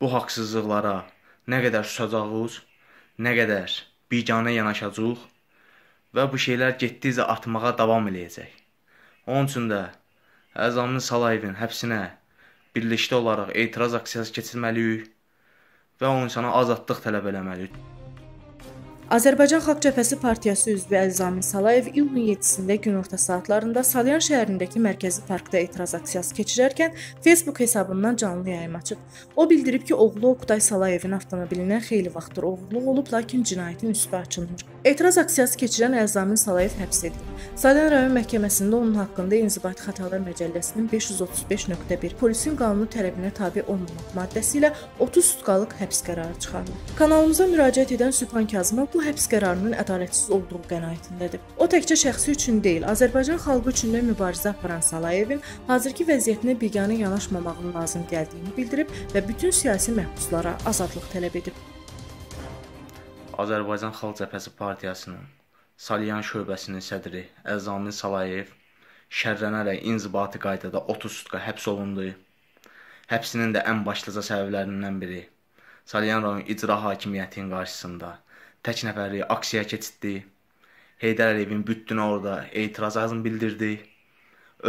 bu haqsızlıqlara nə qədər susacağıq, nə qədər biganə yanaşacağıq və bu şeylər getdikcə artmağa davam eləyəcək. Onun üçün də Əzamlı Salayevin həbsinə birlikdə olaraq etiraz aksiyası keçirməliyik və o insana azadlıq tələb eləməliyik. Azərbaycan Xalq Cəbhəsi Partiyası üzvü Əlzami Salayev iyulun 7-sində günorta saatlarında Salyan şəhərindəki mərkəzi parkda etiraz aksiyası keçirərkən Facebook hesabından canlı yayım açıb. O bildirib ki, oğlu Oqtay Salayevin avtomobilinə xeyli vaxtdır oğurluq olub, lakin cinayətin üstü açılmır. Etiraz aksiyası keçirən Əlzami Salayev həbs edilib. Salyan rayon məhkəməsində onun haqqında inzibati xətalar məcəlləsinin 535.1 polisin qanunu tələbinə tabe olmamaq maddəsi ilə 30 sutqalıq həbs qərarı çıxarılıb. Kanalımıza müraciət edən Sübhan Kazımov bu həbs qərarının ədalətsiz olduğu qənaətindədir. O təkcə şəxsi üçün deyil, Azərbaycan xalqı üçün də mübarizə aparan Salayevin hazırki vəziyyətinə biganə yanaşmamağın lazım gəldiyini bildirib və bütün siyasi məhbuslara azadlıq tələb edib. Azərbaycan Xalq Cəbhəsi Partiyasının Salyan şöbəsinin sədri Əzamin Salayev şərrənərək inzibati qaydada 30 sutka həbs olundu. Həbsinin də ən başlıca səbəblərindən biri Salyan rayon icra hakimiyyətinin qarşısında tək nəfərli aksiyaya keçdi. Heydər Əliyevin bütünə orada etirazını bildirdi.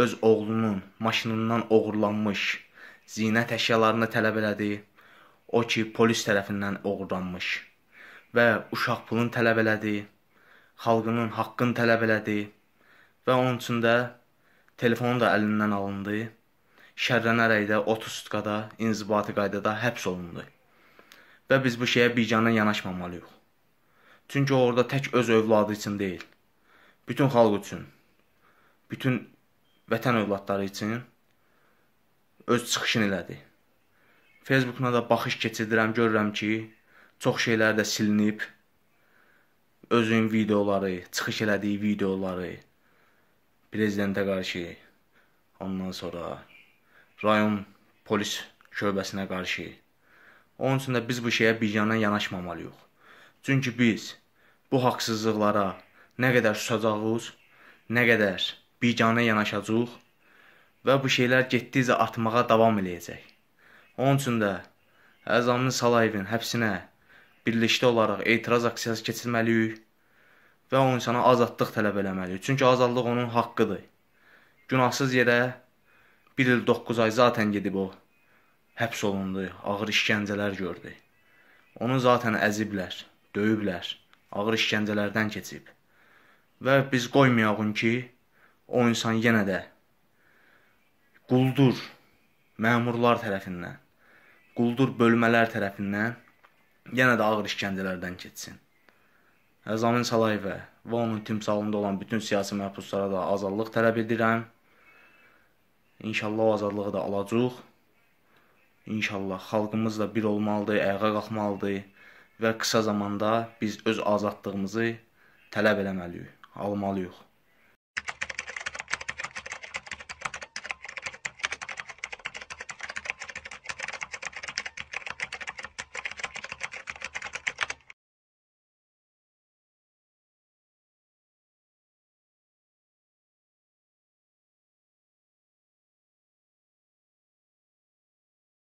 Öz oğlunun maşınından oğurlanmış zinət əşyalarını tələb elədi. O ki, polis tərəfindən oğurlanmış və uşaq pulunu tələb elədi. Xalqının haqqını tələb elədi və onun üçün də telefonu da əlindən alındı. Şərrənərək də 30 sutkada inzibati qaydada həbs olundu. Və biz bu şeyə biganə yanaşmamalıyıq. Çünki o orada tək öz övladı üçün deyil, bütün xalq üçün, bütün vətən övladları üçün öz çıxışını elədi. Facebookuna da baxış keçirdirəm, görürəm ki, çox şeylər də silinib. Özünün videoları, çıxış elədiyi videoları prezidentə qarşı, ondan sonra rayon polis şöbəsinə qarşı. Onun üçün də biz bu şeyə biganə yanaşmamalıyıq. Çünki biz bu haqsızlıqlara nə qədər susacağıq, nə qədər biganə yanaşacağıq və bu şeylər getdikcə artmağa davam eləyəcək. Onun üçün də Əzamlı Salayevin həbsinə birlikdə olaraq etiraz aksiyası keçirməliyik və o insana azadlıq tələb eləməliyik. Çünki azadlıq onun haqqıdır. Günahsız yerə 1 il 9 ay zaten gedib o həbs olundu, ağır işgəncələr gördü. Onu zaten əziblər, döyüblər ağır işgəncələrdən keçib. Və biz qoymayağın ki, o insan yenə də quldur məmurlar tərəfindən, quldur bölmələr tərəfindən yenə də ağır işgəncələrdən keçsin. Əzamin Salayevə və onun timsalında olan bütün siyasi məhbuslara da azadlıq tələb edirəm. İnşallah o azadlığı da alacağıq. İnşallah xalqımızla bir olmalıdır, ayağa qalxmalıdır və qısa zamanda biz öz azadlığımızı tələb eləməliyik, almalıyıq.